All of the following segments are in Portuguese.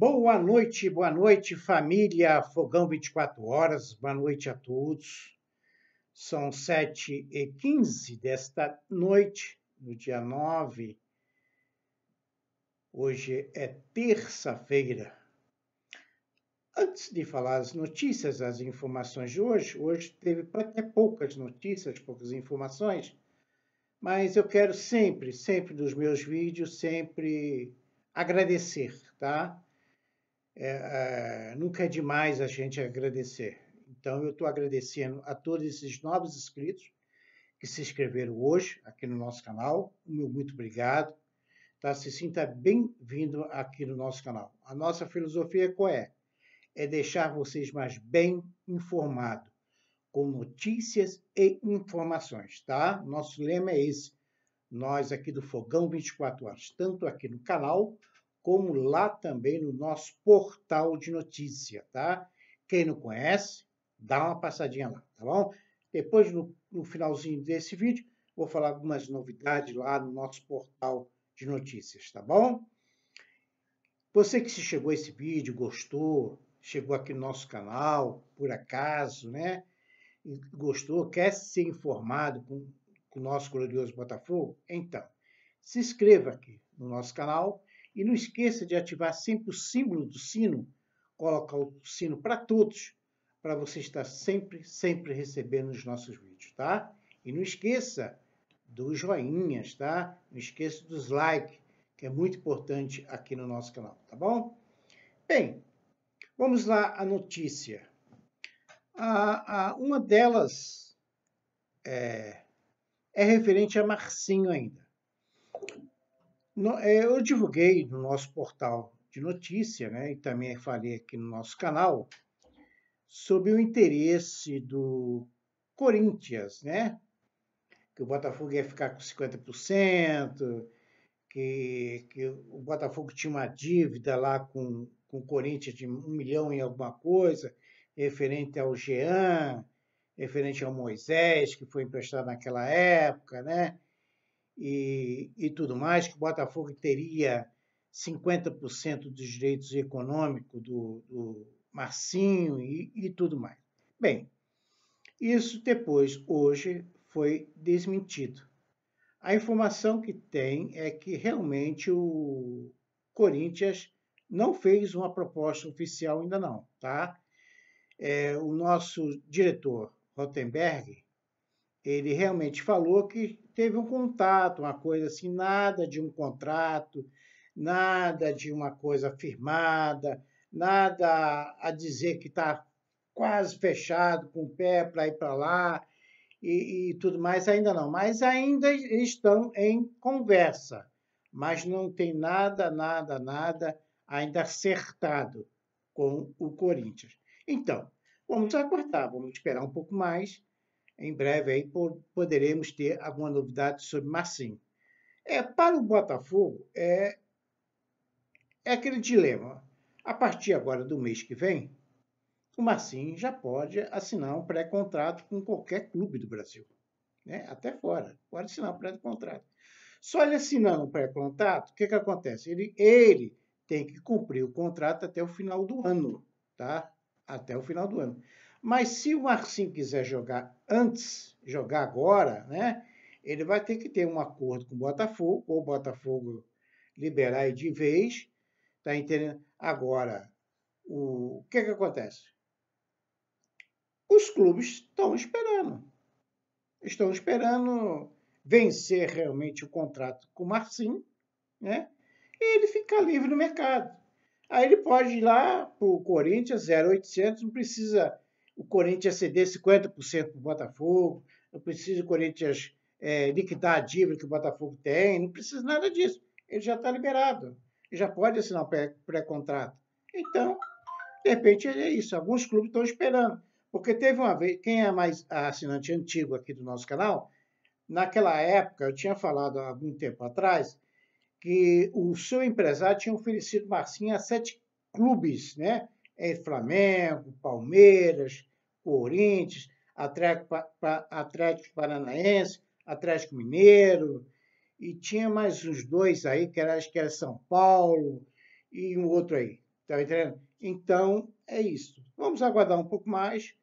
Boa noite, boa noite, família Fogão 24 Horas, boa noite a todos. São 7 e 15 desta noite, no dia 9. Hoje é terça-feira. Antes de falar as notícias, as informações de hoje, hoje teve até poucas notícias, poucas informações, mas eu quero sempre, sempre nos meus vídeos, sempre agradecer, tá? é, é, nunca é demais a gente agradecer. Então, eu estou agradecendo a todos esses novos inscritos que se inscreveram hoje aqui no nosso canal. muito obrigado. Tá? Se sinta bem-vindo aqui no nosso canal. A nossa filosofia é qual é? É deixar vocês mais bem informados, com notícias e informações, tá? Nosso lema é esse. Nós aqui do Fogão 24 Horas, tanto aqui no canal como lá também no nosso portal de notícia, tá? Quem não conhece, dá uma passadinha lá, tá bom? Depois, no, no finalzinho desse vídeo, vou falar algumas novidades lá no nosso portal de notícias, tá bom? Você que se chegou a esse vídeo, gostou, chegou aqui no nosso canal, por acaso, né? Gostou, quer ser informado com, com o nosso glorioso Botafogo? Então, se inscreva aqui no nosso canal, e não esqueça de ativar sempre o símbolo do sino, coloca o sino para todos, para você estar sempre, sempre recebendo os nossos vídeos, tá? E não esqueça dos joinhas, tá? Não esqueça dos likes, que é muito importante aqui no nosso canal, tá bom? Bem, vamos lá à notícia. Ah, ah, uma delas é, é referente a Marcinho ainda. É, eu divulguei no nosso portal de notícia, né, e também falei aqui no nosso canal, sobre o interesse do Corinthians, né? Que o Botafogo ia ficar com 50%, que, que o Botafogo tinha uma dívida lá com, com o Corinthians de um milhão em alguma coisa, referente ao Jean, referente ao Moisés, que foi emprestado naquela época, né? e, e tudo mais, que o Botafogo teria 50% dos direitos econômicos do, do Marcinho e, e tudo mais. Bem, isso depois, hoje, foi desmentido. A informação que tem é que realmente o Corinthians não fez uma proposta oficial ainda não, tá? É, o nosso diretor, Rotenberg, ele realmente falou que teve um contato, uma coisa assim, nada de um contrato, nada de uma coisa firmada, nada a dizer que está quase fechado, com o pé para ir para lá e, e, tudo mais, ainda não. Mas ainda estão em conversa, mas não tem nada, nada, nada ainda acertado com o Corinthians. Então, vamos aguardar, vamos esperar um pouco mais em breve aí poderemos ter alguma novidade sobre Marcinho. É, para o Botafogo, é, é aquele dilema. A partir agora do mês que vem, o Marcinho já pode assinar um pré-contrato com qualquer clube do Brasil. Né? Até fora. Pode assinar um pré-contrato. Só ele assinando um pré-contrato, o que, que acontece? Ele, ele tem que cumprir o contrato até o final do ano. Tá? Até o final do ano. Mas se o Marcinho quiser jogar antes, jogar agora, né? Ele vai ter que ter um acordo com o Botafogo, ou o Botafogo liberar ele de vez. Tá entendendo? Agora, o, o que, que acontece? Os clubes estão esperando. Estão esperando vencer realmente o contrato com o Marcinho, né? E ele ficar livre no mercado. Aí ele pode ir lá para o Corinthians, 0800, não precisa o Corinthians ceder 50% para o Botafogo, não precisa o Corinthians é, liquidar a dívida que o Botafogo tem, não precisa nada disso. Ele já está liberado, ele já pode assinar o pré-contrato. Então, de repente é isso. Alguns clubes estão esperando. Porque teve uma vez, quem é mais assinante antigo aqui do nosso canal, naquela época, eu tinha falado há algum tempo atrás, que o seu empresário tinha oferecido Marcinho a sete clubes, né? é Flamengo, Palmeiras, Corinthians, Atlético, Atlético Paranaense, Atlético Mineiro, e tinha mais uns dois aí, que era, acho que era São Paulo e um outro aí. Tá entendendo? Então, é isso. Vamos aguardar um pouco mais,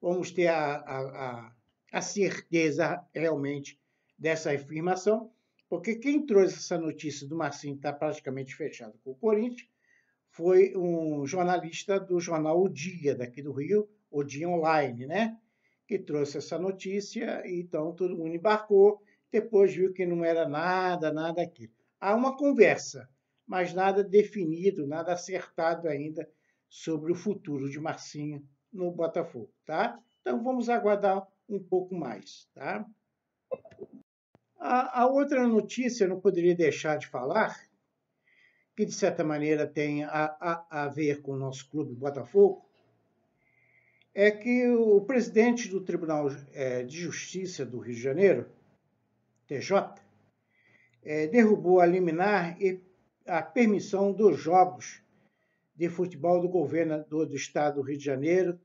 vamos ter a, a, a, a certeza realmente dessa afirmação, porque quem trouxe essa notícia do Marcinho está praticamente fechado com o Corinthians foi um jornalista do jornal O Dia, daqui do Rio, O Dia Online, né? Que trouxe essa notícia, então todo mundo embarcou, depois viu que não era nada, nada aqui. Há uma conversa, mas nada definido, nada acertado ainda sobre o futuro de Marcinho no Botafogo, tá? Então vamos aguardar um pouco mais, tá? A, a outra notícia eu não poderia deixar de falar, que de certa maneira tem a, a, a ver com o nosso clube Botafogo, é que o presidente do Tribunal é, de Justiça do Rio de Janeiro, TJ, é, derrubou a liminar e a permissão dos jogos de futebol do governador do estado do Rio de Janeiro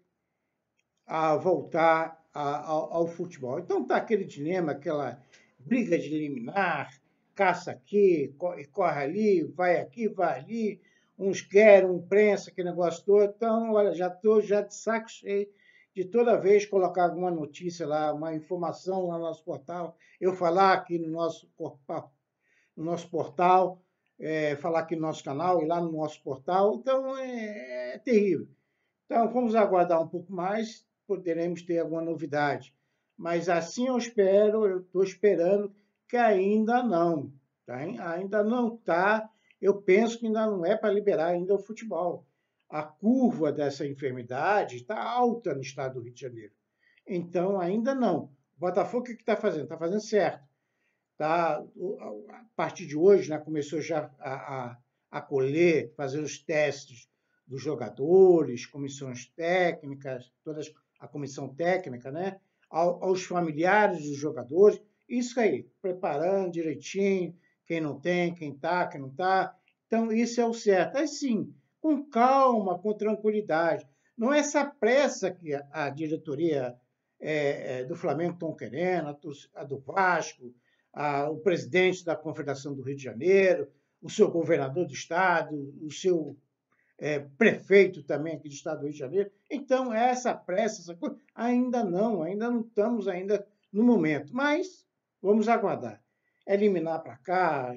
a voltar a, ao, ao, futebol. Então está aquele dilema, aquela briga de liminar, caça aqui, corre ali, vai aqui, vai ali, uns querem, um prensa, que negócio todo. Então, olha, já estou já de saco cheio de toda vez colocar alguma notícia lá, uma informação lá no nosso portal, eu falar aqui no nosso, no nosso portal, é, falar aqui no nosso canal e lá no nosso portal. Então, é, é terrível. Então, vamos aguardar um pouco mais, poderemos ter alguma novidade. Mas assim eu espero, eu estou esperando que ainda não. Tá? Ainda não está, eu penso que ainda não é para liberar ainda o futebol. A curva dessa enfermidade está alta no estado do Rio de Janeiro. Então, ainda não. O Botafogo, o que está fazendo? Está fazendo certo. Tá, a partir de hoje, né, começou já a, a, a colher, fazer os testes dos jogadores, comissões técnicas, toda a comissão técnica, né? aos familiares dos jogadores. Isso aí, preparando direitinho, quem não tem, quem tá, quem não tá. Então, isso é o certo. sim com calma, com tranquilidade. Não é essa pressa que a diretoria é, é, do Flamengo estão querendo, a, a do Vasco, a, o presidente da Confederação do Rio de Janeiro, o seu governador do estado, o seu é, prefeito também aqui do estado do Rio de Janeiro. Então, é essa pressa, essa coisa, ainda não, ainda não estamos ainda no momento. Mas Vamos aguardar. É eliminar para cá,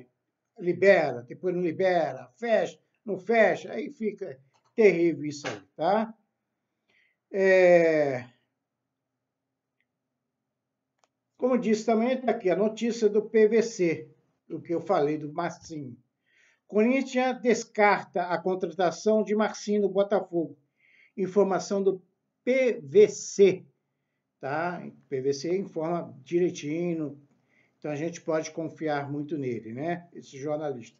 libera, depois não libera, fecha, não fecha, aí fica terrível isso aí, tá? É... Como disse também, está aqui a notícia do PVC, o que eu falei do Marcinho. Corinthians descarta a contratação de Marcinho no Botafogo. Informação do PVC, tá? PVC informa direitinho, então a gente pode confiar muito nele, né? Esse jornalista.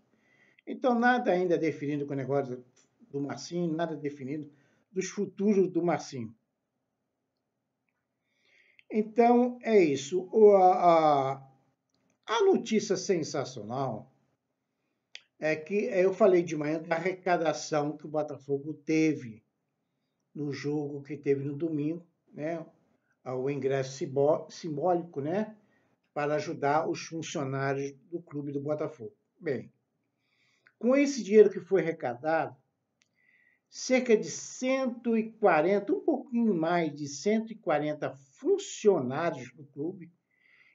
Então nada ainda definido com o negócio do Marcinho, nada definido dos futuros do Marcinho. Então é isso. O, a, a notícia sensacional é que eu falei de manhã da arrecadação que o Botafogo teve no jogo que teve no domingo, né? O ingresso simbólico, né? para ajudar os funcionários do clube do Botafogo. Bem, com esse dinheiro que foi arrecadado, cerca de 140, um pouquinho mais de 140 funcionários do clube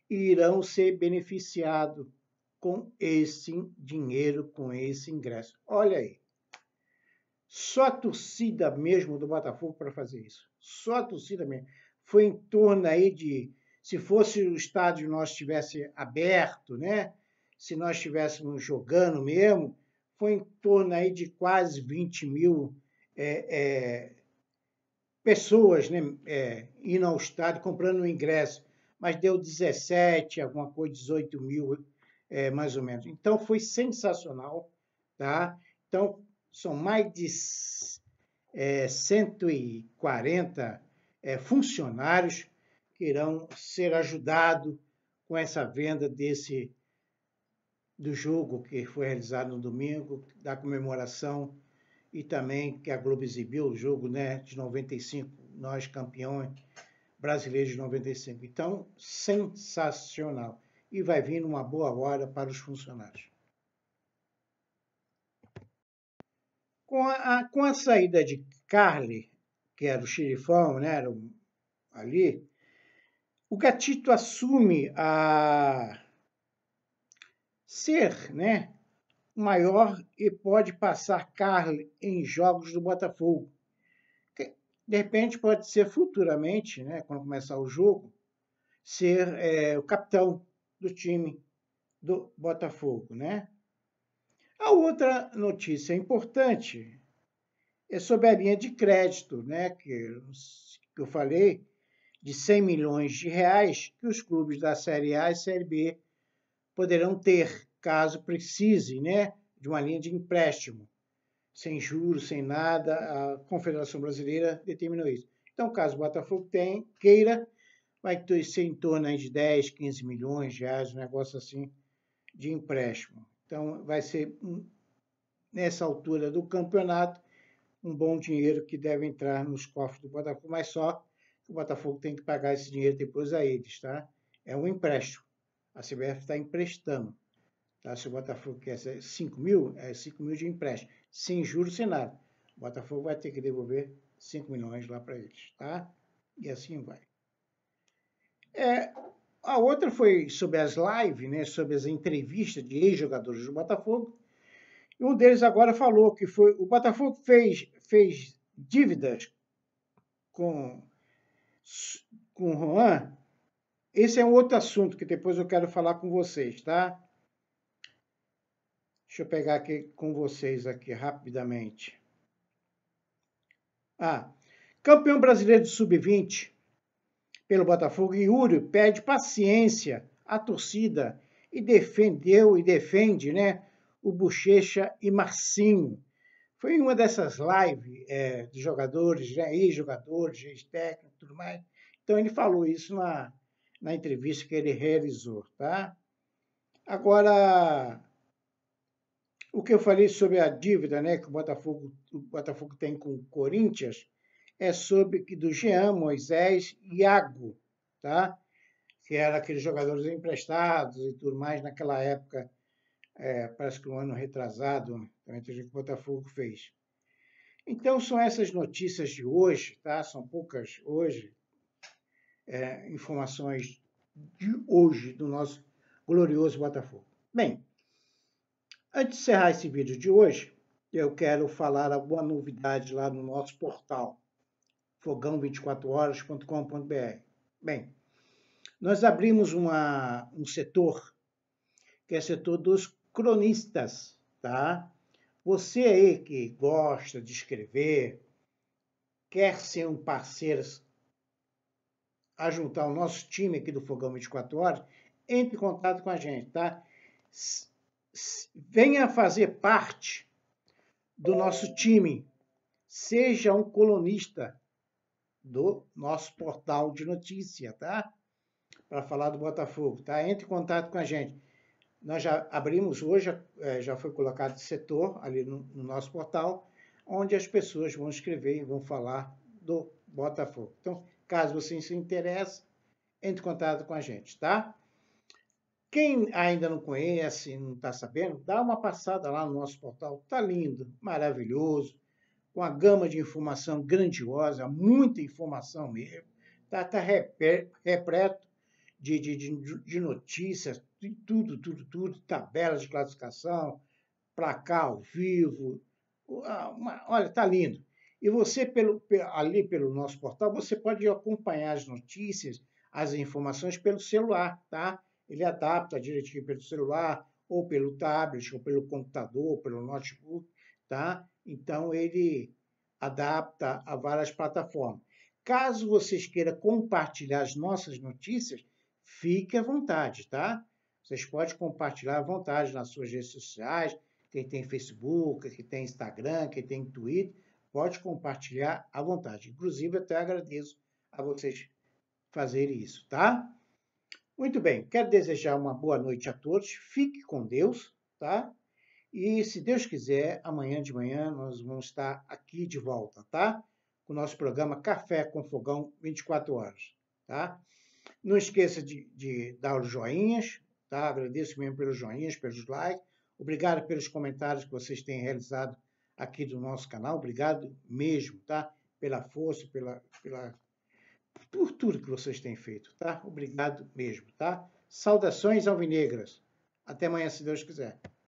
irão ser beneficiados com esse dinheiro, com esse ingresso. Olha aí. Só a torcida mesmo do Botafogo para fazer isso. Só a torcida mesmo. Foi em torno aí de se fosse o estádio nós tivesse aberto, né? se nós estivéssemos jogando mesmo, foi em torno aí de quase 20 mil é, é, pessoas né? É, indo ao estádio, comprando o ingresso, mas deu 17, alguma coisa, 18 mil, é, mais ou menos. Então, foi sensacional, tá? Então, são mais de é, 140 é, funcionários irão ser ajudados com essa venda desse do jogo que foi realizado no domingo, da comemoração e também que a Globo exibiu o jogo né, de 95, nós campeões brasileiros de 95. Então, sensacional. E vai vir uma boa hora para os funcionários. Com a, com a saída de Carly, que era o xerifão, né, era ali, o gatito assume a ser, né, maior e pode passar Carly em jogos do Botafogo. De repente pode ser futuramente, né, quando começar o jogo, ser é, o capitão do time do Botafogo, né? A outra notícia importante é sobre a linha de crédito, né, que eu falei, de 100 milhões de reais que os clubes da Série A e Série B poderão ter, caso precise, né, de uma linha de empréstimo, sem juros, sem nada. A Confederação Brasileira determinou isso. Então, caso o Botafogo tenha, queira, vai ser em torno de 10, 15 milhões de reais, um negócio assim, de empréstimo. Então, vai ser, nessa altura do campeonato, um bom dinheiro que deve entrar nos cofres do Botafogo, mas só o Botafogo tem que pagar esse dinheiro depois a eles, tá? É um empréstimo. A CBF está emprestando. Tá? Se o Botafogo quer 5 mil, é 5 mil de empréstimo. Sem juros, sem nada. O Botafogo vai ter que devolver 5 milhões lá para eles, tá? E assim vai. É, a outra foi sobre as lives, né, sobre as entrevistas de ex-jogadores do Botafogo. E um deles agora falou que foi o Botafogo fez, fez dívidas com com o Juan, esse é um outro assunto que depois eu quero falar com vocês, tá? Deixa eu pegar aqui com vocês aqui rapidamente. Ah, campeão brasileiro de sub-20 pelo Botafogo, Yuri pede paciência à torcida e defendeu e defende, né, o Bochecha e Marcinho. Foi uma dessas lives é, de jogadores, né, ex-jogadores, ex-técnicos tudo mais. Então, ele falou isso na, na entrevista que ele realizou, tá? Agora, o que eu falei sobre a dívida né, que o Botafogo, o Botafogo tem com o Corinthians é sobre que do Jean, Moisés e Iago, tá? que eram aqueles jogadores emprestados e tudo mais naquela época é, parece que um ano retrasado, também que o Botafogo fez. Então, são essas notícias de hoje, tá? São poucas hoje, é, informações de hoje do nosso glorioso Botafogo. Bem, antes de encerrar esse vídeo de hoje, eu quero falar alguma novidade lá no nosso portal, fogão24horas.com.br. Bem, nós abrimos uma, um setor, que é o setor dos cronistas, tá? Você aí que gosta de escrever, quer ser um parceiro a juntar o nosso time aqui do Fogão 24 Horas, entre em contato com a gente, tá? Venha fazer parte do nosso time. Seja um colunista do nosso portal de notícia, tá? Para falar do Botafogo, tá? Entre em contato com a gente. Nós já abrimos hoje, é, já foi colocado setor ali no, no nosso portal, onde as pessoas vão escrever e vão falar do Botafogo. Então, caso você se interesse, entre em contato com a gente, tá? Quem ainda não conhece, não está sabendo, dá uma passada lá no nosso portal. Tá lindo, maravilhoso, com a gama de informação grandiosa, muita informação mesmo. Tá, tá repleto de, de, de, de notícias, tudo, tudo, tudo, tabelas de classificação, placar ao vivo. Uma, olha, está lindo. E você, pelo, ali pelo nosso portal, você pode acompanhar as notícias, as informações pelo celular, tá? Ele adapta direitinho pelo celular, ou pelo tablet, ou pelo computador, ou pelo notebook, tá? Então, ele adapta a várias plataformas. Caso vocês queiram compartilhar as nossas notícias, fique à vontade, tá? Vocês podem compartilhar à vontade nas suas redes sociais. Quem tem Facebook, quem tem Instagram, quem tem Twitter, pode compartilhar à vontade. Inclusive, até agradeço a vocês fazerem isso, tá? Muito bem, quero desejar uma boa noite a todos. Fique com Deus, tá? E se Deus quiser, amanhã de manhã nós vamos estar aqui de volta, tá? Com o nosso programa Café com Fogão 24 horas, tá? Não esqueça de, de dar os joinhas, Tá? Agradeço mesmo pelos joinhas, pelos likes. Obrigado pelos comentários que vocês têm realizado aqui do nosso canal. Obrigado mesmo, tá? Pela força, pela, pela por tudo que vocês têm feito, tá? Obrigado mesmo, tá? Saudações alvinegras. Até amanhã, se Deus quiser.